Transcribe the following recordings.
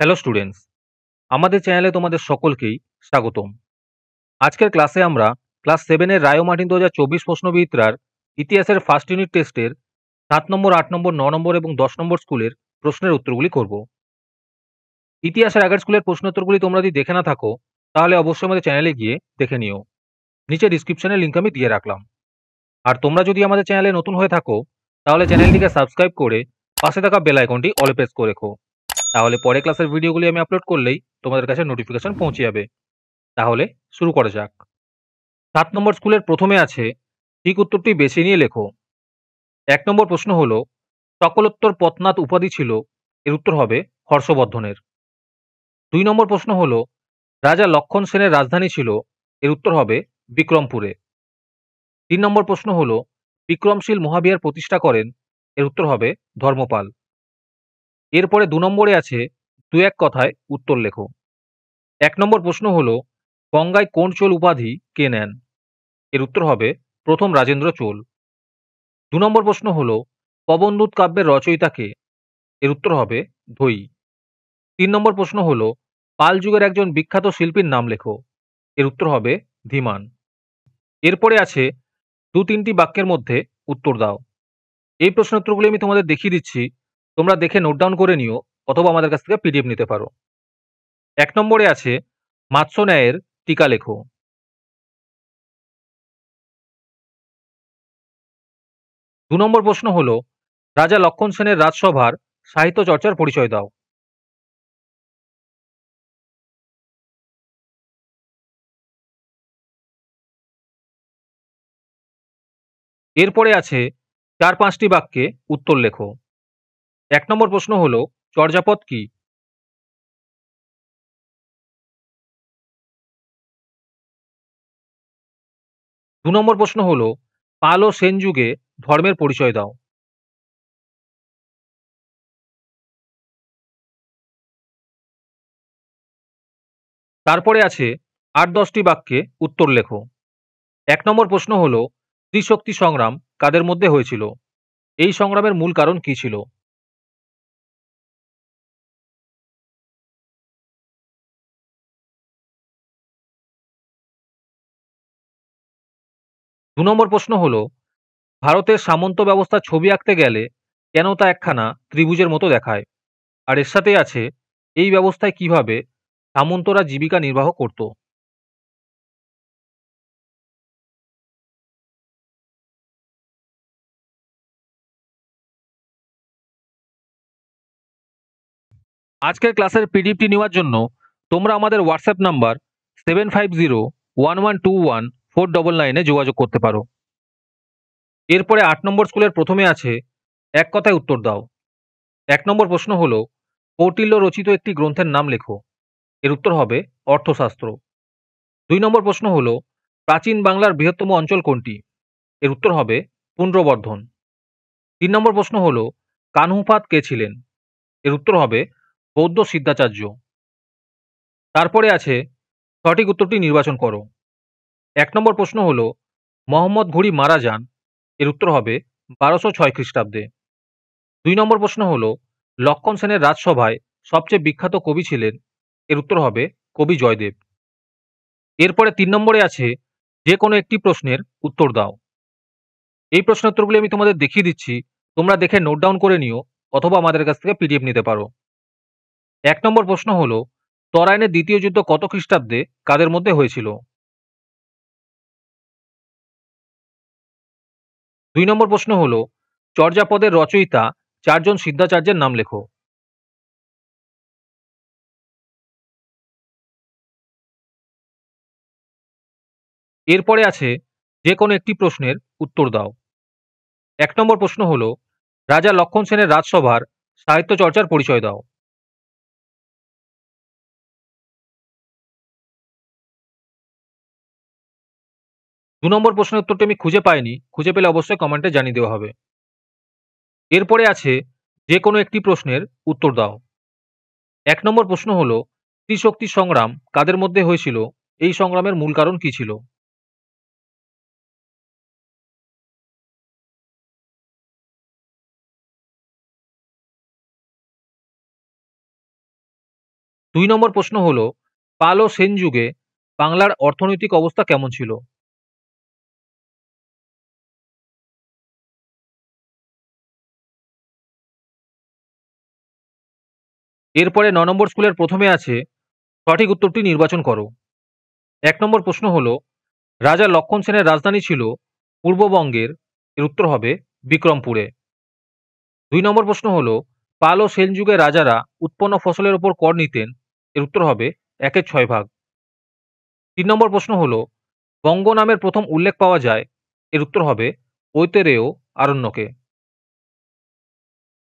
hello students আমাদের চ্যানেলে তোমাদের সকলকেই স্বাগতম আজকের ক্লাসে আমরা ক্লাস সেভেনের রায় মার্টিন দু হাজার চব্বিশ প্রশ্নবিদ্রার ইতিহাসের ফার্স্ট ইউনিট টেস্টের সাত নম্বর আট নম্বর ন নম্বর এবং দশ নম্বর স্কুলের প্রশ্নের উত্তরগুলি করব ইতিহাসের আগের স্কুলের প্রশ্নোত্তরগুলি তোমরা যদি দেখে না থাকো তাহলে অবশ্যই আমাদের চ্যানেলে গিয়ে দেখে নিও নিচে ডিসক্রিপশনে লিঙ্ক আমি দিয়ে রাখলাম আর তোমরা যদি আমাদের চ্যানেলে নতুন হয়ে থাকো তাহলে চ্যানেলটিকে সাবস্ক্রাইব করে পাশে থাকা বেল আইকনটি অল করে রেখো তাহলে পরে ক্লাসের ভিডিওগুলি আমি আপলোড করলেই তোমাদের কাছে নোটিফিকেশন পৌঁছে যাবে তাহলে শুরু করা যাক সাত নম্বর স্কুলের প্রথমে আছে ঠিক উত্তরটি বেছে নিয়ে লেখো এক নম্বর প্রশ্ন হল সকলোত্তর পথনাথ উপাধি ছিল এর উত্তর হবে হর্ষবর্ধনের দুই নম্বর প্রশ্ন হল রাজা লক্ষণ সেনের রাজধানী ছিল এর উত্তর হবে বিক্রমপুরে তিন নম্বর প্রশ্ন হল বিক্রমশীল মহাবিহার প্রতিষ্ঠা করেন এর উত্তর হবে ধর্মপাল এরপরে দু নম্বরে আছে দু এক কথায় উত্তর লেখো এক নম্বর প্রশ্ন হল গঙ্গায় কোন চোল উপাধি কে নেন এর উত্তর হবে প্রথম রাজেন্দ্র চোল দু নম্বর প্রশ্ন হল পবনদূত কাব্যের রচয়িতা কে এর উত্তর হবে ধৈ তিন নম্বর প্রশ্ন হল পাল যুগের একজন বিখ্যাত শিল্পীর নাম লেখো এর উত্তর হবে ধীমান এরপরে আছে দু তিনটি বাক্যের মধ্যে উত্তর দাও এই প্রশ্ন উত্তরগুলি আমি তোমাদের দেখিয়ে দিচ্ছি তোমরা দেখে নোট ডাউন করে নিও অথবা আমাদের কাছ থেকে পিডিএফ নিতে পারো এক নম্বরে আছে মাৎস্য ন্যায়ের টিকা লেখো দু নম্বর প্রশ্ন হল রাজা লক্ষণ সেনের রাজসভার সাহিত্য চর্চার পরিচয় দাও এরপরে আছে চার পাঁচটি বাক্যে উত্তর লেখো এক নম্বর প্রশ্ন হলো চর্যাপদ কি দু নম্বর প্রশ্ন হলো পাল ও সেন যুগে ধর্মের পরিচয় দাও তারপরে আছে আট দশটি বাক্যে উত্তর লেখো এক নম্বর প্রশ্ন হল স্ত্রীশক্তি সংগ্রাম কাদের মধ্যে হয়েছিল এই সংগ্রামের মূল কারণ কী ছিল দু নম্বর প্রশ্ন হলো ভারতের সামন্ত ব্যবস্থার ছবি আঁকতে গেলে কেন তা একখানা ত্রিভুজের মতো দেখায় আর এর সাথে আছে এই ব্যবস্থায় কিভাবে সামন্তরা জীবিকা নির্বাহ করত আজকের ক্লাসের পিডিএফটি নেওয়ার জন্য তোমরা আমাদের WhatsApp number seven five zero one one two one four double নাইনে যোগাযোগ করতে পারো এরপরে আট নম্বর স্কুলের প্রথমে আছে এক কথায় উত্তর দাও এক নম্বর প্রশ্ন হল কৌটিল্য রচিত একটি গ্রন্থের নাম লেখো এর উত্তর হবে অর্থশাস্ত্র দুই নম্বর প্রশ্ন হল প্রাচীন বাংলার বৃহত্তম অঞ্চল কোনটি এর উত্তর হবে পুনর্বর্ধন তিন নম্বর প্রশ্ন হল কানহুপাত কে ছিলেন এর উত্তর হবে বৌদ্ধ সিদ্ধাচার্য তারপরে আছে সঠিক উত্তরটি নির্বাচন করো এক নম্বর প্রশ্ন হল মোহাম্মদ ঘুরি মারা যান এর উত্তর হবে বারোশো ছয় খ্রিস্টাব্দে দুই নম্বর প্রশ্ন হল লক্ষণ সেনের রাজসভায় সবচেয়ে বিখ্যাত কবি ছিলেন এর উত্তর হবে কবি জয়দেব এরপরে তিন নম্বরে আছে যে কোনো একটি প্রশ্নের উত্তর দাও এই প্রশ্নের উত্তরগুলি আমি তোমাদের দেখিয়ে দিচ্ছি তোমরা দেখে নোট ডাউন করে নিও অথবা আমাদের কাছ থেকে পিডিএফ নিতে পারো এক নম্বর প্রশ্ন হলো তরাইনের দ্বিতীয় যুদ্ধ কত খ্রিস্টাব্দে কাদের মধ্যে হয়েছিল দুই নম্বর প্রশ্ন হল চর্যাপদের রচয়িতা চারজন সিদ্ধাচার্যের নাম লেখো এরপরে আছে যে কোনো একটি প্রশ্নের উত্তর দাও এক নম্বর প্রশ্ন হল রাজা লক্ষণ সেনের রাজসভার সাহিত্য চর্চার পরিচয় দাও দু নম্বর প্রশ্নের উত্তরটি আমি খুঁজে পাইনি খুঁজে পেলে অবশ্যই কমেন্টে জানিয়ে দেওয়া হবে এরপরে আছে যে কোনো একটি প্রশ্নের উত্তর দাও এক নম্বর প্রশ্ন হলো স্ত্রীশক্তি সংগ্রাম কাদের মধ্যে হয়েছিল এই সংগ্রামের মূল কারণ কি ছিল দুই নম্বর প্রশ্ন হল পাল ও সেন যুগে বাংলার অর্থনৈতিক অবস্থা কেমন ছিল এরপরে ন নম্বর স্কুলের প্রথমে আছে সঠিক উত্তরটি নির্বাচন করো এক নম্বর প্রশ্ন হল রাজা লক্ষণ সেনের রাজধানী ছিল পূর্ববঙ্গের এর উত্তর হবে বিক্রমপুরে দুই নম্বর প্রশ্ন হল পাল ও সেন যুগে রাজারা উৎপন্ন ফসলের ওপর কর নিতেন এর উত্তর হবে একের ছয় ভাগ তিন নম্বর প্রশ্ন হল বঙ্গ নামের প্রথম উল্লেখ পাওয়া যায় এর উত্তর হবে ঐতেরেয় আরণ্যকে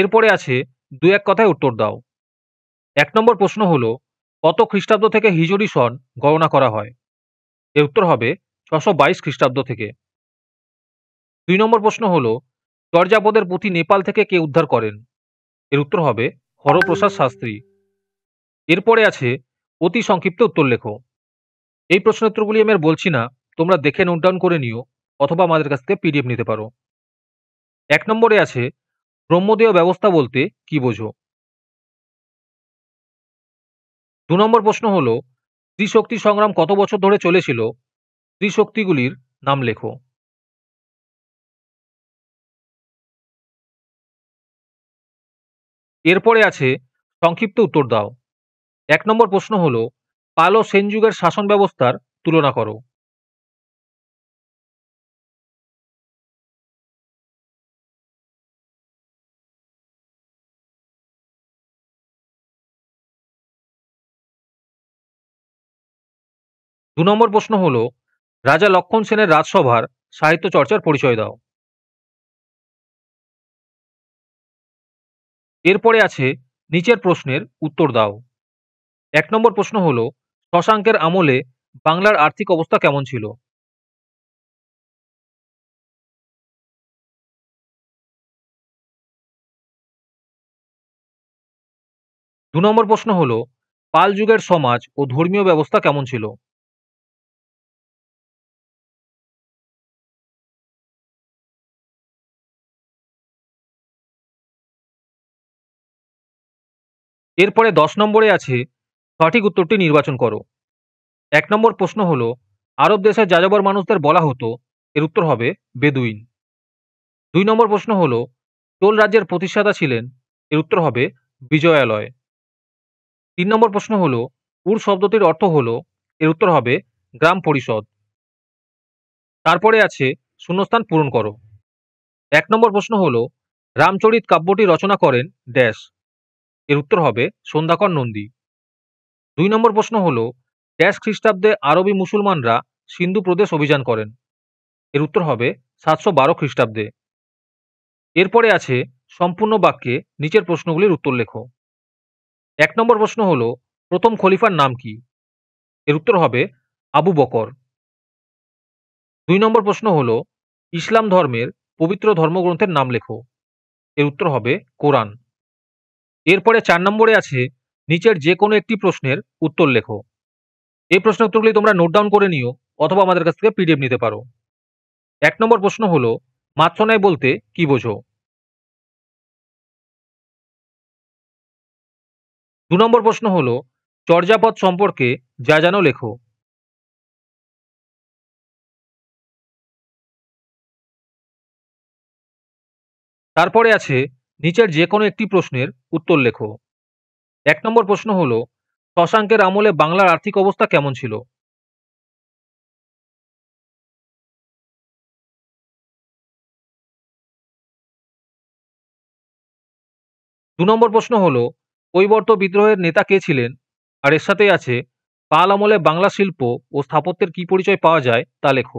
এরপরে আছে দু এক কথায় উত্তর দাও এক নম্বর প্রশ্ন হলো কত খ্রিস্টাব্দ থেকে হিজরি সন গণনা করা হয় এর উত্তর হবে ছশো বাইশ খ্রিস্টাব্দ থেকে দুই নম্বর প্রশ্ন হলো চর্যাপদের পুঁথি নেপাল থেকে কে উদ্ধার করেন এর উত্তর হবে হরপ্রসাদ শাস্ত্রী এরপরে আছে অতি সংক্ষিপ্ত উত্তর লেখো এই উত্তরগুলি আমি আর বলছি না তোমরা দেখে নোট ডাউন করে নিও অথবা আমাদের কাছ থেকে পিডিএফ নিতে পারো এক নম্বরে আছে ব্রহ্মদেয় ব্যবস্থা বলতে কি বোঝো দু নম্বর প্রশ্ন হল ত্রিশক্তি সংগ্রাম কত বছর ধরে চলেছিল ত্রিশক্তিগুলির নাম লেখো এরপরে আছে সংক্ষিপ্ত উত্তর দাও এক নম্বর প্রশ্ন হল পাল সেনযুগের সেন যুগের শাসন ব্যবস্থার তুলনা করো দু নম্বর প্রশ্ন হল রাজা লক্ষণ সেনের রাজসভার সাহিত্য চর্চার পরিচয় দাও এরপরে আছে নিচের প্রশ্নের উত্তর দাও এক নম্বর প্রশ্ন হল শশাঙ্কের আমলে বাংলার আর্থিক অবস্থা কেমন ছিল দু নম্বর প্রশ্ন হল পাল যুগের সমাজ ও ধর্মীয় ব্যবস্থা কেমন ছিল এরপরে দশ নম্বরে আছে সঠিক উত্তরটি নির্বাচন করো এক নম্বর প্রশ্ন হলো আরব দেশের যাযাবর মানুষদের বলা হতো এর উত্তর হবে বেদুইন দুই নম্বর প্রশ্ন হলো চোল রাজ্যের প্রতিষ্ঠাতা ছিলেন এর উত্তর হবে বিজয়ালয় তিন নম্বর প্রশ্ন হলো উর শব্দটির অর্থ হলো এর উত্তর হবে গ্রাম পরিষদ তারপরে আছে শূন্যস্থান পূরণ করো এক নম্বর প্রশ্ন হলো রামচরিত কাব্যটি রচনা করেন ড্যাশ এর উত্তর হবে সন্ধ্যাকর নন্দী দুই নম্বর প্রশ্ন হল ড্যাশ খ্রিস্টাব্দে আরবি মুসলমানরা সিন্ধু প্রদেশ অভিযান করেন এর উত্তর হবে সাতশো বারো খ্রিস্টাব্দে এরপরে আছে সম্পূর্ণ বাক্যে নিচের প্রশ্নগুলির উত্তর লেখো এক নম্বর প্রশ্ন হল প্রথম খলিফার নাম কি এর উত্তর হবে আবু বকর দুই নম্বর প্রশ্ন হল ইসলাম ধর্মের পবিত্র ধর্মগ্রন্থের নাম লেখো এর উত্তর হবে কোরআন এরপরে চার নম্বরে আছে নিচের যে কোনো একটি প্রশ্নের উত্তর লেখো এই প্রশ্ন উত্তরগুলি তোমরা নোট ডাউন করে নিও অথবা আমাদের কাছ থেকে পিডিএফ নিতে পারো এক নম্বর প্রশ্ন হলো মাতসনাই বলতে কি বোঝো দু নম্বর প্রশ্ন হলো চর্যাপদ সম্পর্কে যা জানো লেখো তারপরে আছে নিচের যে কোনো একটি প্রশ্নের উত্তর লেখো এক নম্বর প্রশ্ন হলো শশাঙ্কের আমলে বাংলার আর্থিক অবস্থা কেমন ছিল দু নম্বর প্রশ্ন হল কৈবর্ত বিদ্রোহের নেতা কে ছিলেন আর এর সাথে আছে পাল আমলে বাংলা শিল্প ও স্থাপত্যের কি পরিচয় পাওয়া যায় তা লেখো